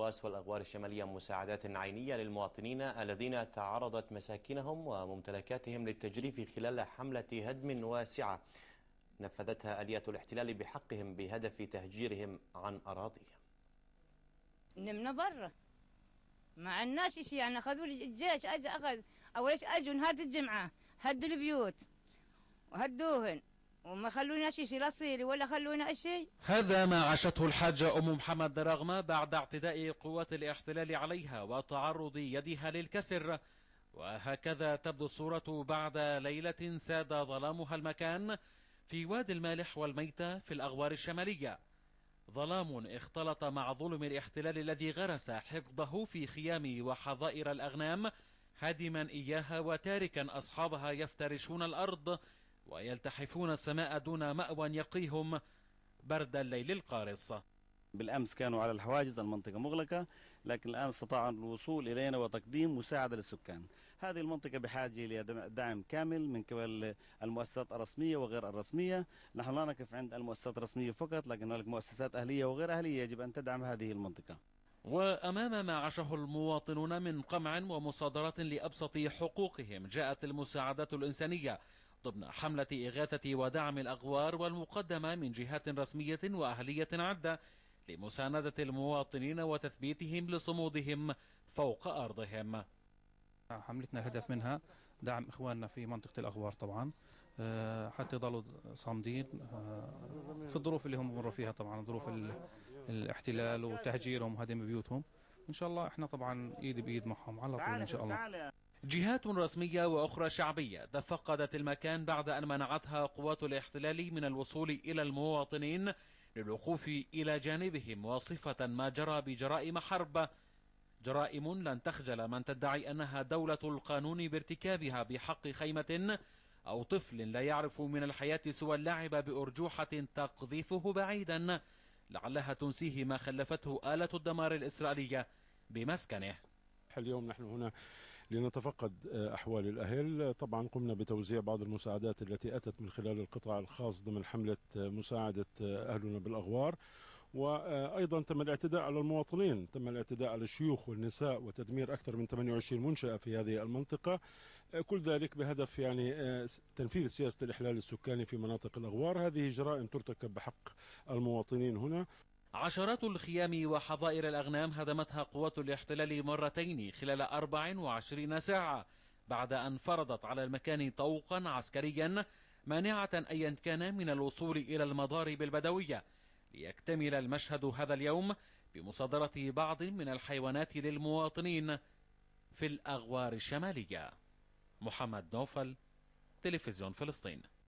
الاقباس والاغوار الشمالية مساعدات عينية للمواطنين الذين تعرضت مساكنهم وممتلكاتهم للتجريف خلال حملة هدم واسعة نفذتها آليات الاحتلال بحقهم بهدف تهجيرهم عن أراضيهم نمنا برا ما عندناش شيء يعني أخذوا الجيش اجى أخذ أول شيء أجوا نهار الجمعة هدوا البيوت وهدوهن وما خلونا شيء لصيلي ولا خلونا شيء هذا ما عاشته الحاجة أم محمد رغمة بعد اعتداء قوات الاحتلال عليها وتعرض يدها للكسر وهكذا تبدو الصورة بعد ليلة ساد ظلامها المكان في وادي المالح والميتة في الأغوار الشمالية ظلام اختلط مع ظلم الاحتلال الذي غرس حقده في خيام وحظائر الأغنام هادما إياها وتاركا أصحابها يفترشون الأرض ويلتحفون السماء دون مأوى يقيهم برد الليل القارص بالأمس كانوا على الحواجز المنطقة مغلقة لكن الآن استطاعوا الوصول إلينا وتقديم مساعدة للسكان هذه المنطقة بحاجة الى دعم كامل من قبل المؤسسات الرسمية وغير الرسمية نحن لا نقف عند المؤسسات الرسمية فقط لكن هناك مؤسسات أهلية وغير أهلية يجب أن تدعم هذه المنطقة وأمام ما عاشه المواطنون من قمع ومصادرة لأبسط حقوقهم جاءت المساعدات الإنسانية ضمن حملة إغاثة ودعم الأغوار والمقدمة من جهات رسمية وأهلية عدة لمساندة المواطنين وتثبيتهم لصمودهم فوق أرضهم حملتنا الهدف منها دعم إخواننا في منطقة الأغوار طبعا آه، حتى يضلوا صامدين آه، في الظروف اللي هم مروا فيها طبعا ظروف الاحتلال وتهجيرهم وهدم بيوتهم إن شاء الله إحنا طبعا إيد بإيد معهم على طول إن شاء الله جهات رسمية وأخرى شعبية تفقدت المكان بعد أن منعتها قوات الاحتلال من الوصول إلى المواطنين للوقوف إلى جانبهم واصفة ما جرى بجرائم حرب جرائم لن تخجل من تدعي أنها دولة القانون بارتكابها بحق خيمة أو طفل لا يعرف من الحياة سوى اللعب بأرجوحة تقذفه بعيدا لعلها تنسيه ما خلفته آلة الدمار الإسرائيلية بمسكنه اليوم نحن هنا لنتفقد آه، أحوال الأهل طبعا قمنا بتوزيع بعض المساعدات التي أتت من خلال القطاع الخاص ضمن حملة آه، مساعدة آه، أهلنا بالأغوار وايضا تم الاعتداء على المواطنين، تم الاعتداء على الشيوخ والنساء وتدمير اكثر من 28 منشاه في هذه المنطقه، كل ذلك بهدف يعني تنفيذ سياسه الاحلال السكاني في مناطق الاغوار، هذه جرائم ترتكب بحق المواطنين هنا. عشرات الخيام وحظائر الأغنام هدمتها قوات الاحتلال مرتين خلال 24 ساعة بعد أن فرضت على المكان طوقا عسكريا مانعة أيا كان من الوصول إلى المضارب البدوية ليكتمل المشهد هذا اليوم بمصادرة بعض من الحيوانات للمواطنين في الأغوار الشمالية محمد نوفل تلفزيون فلسطين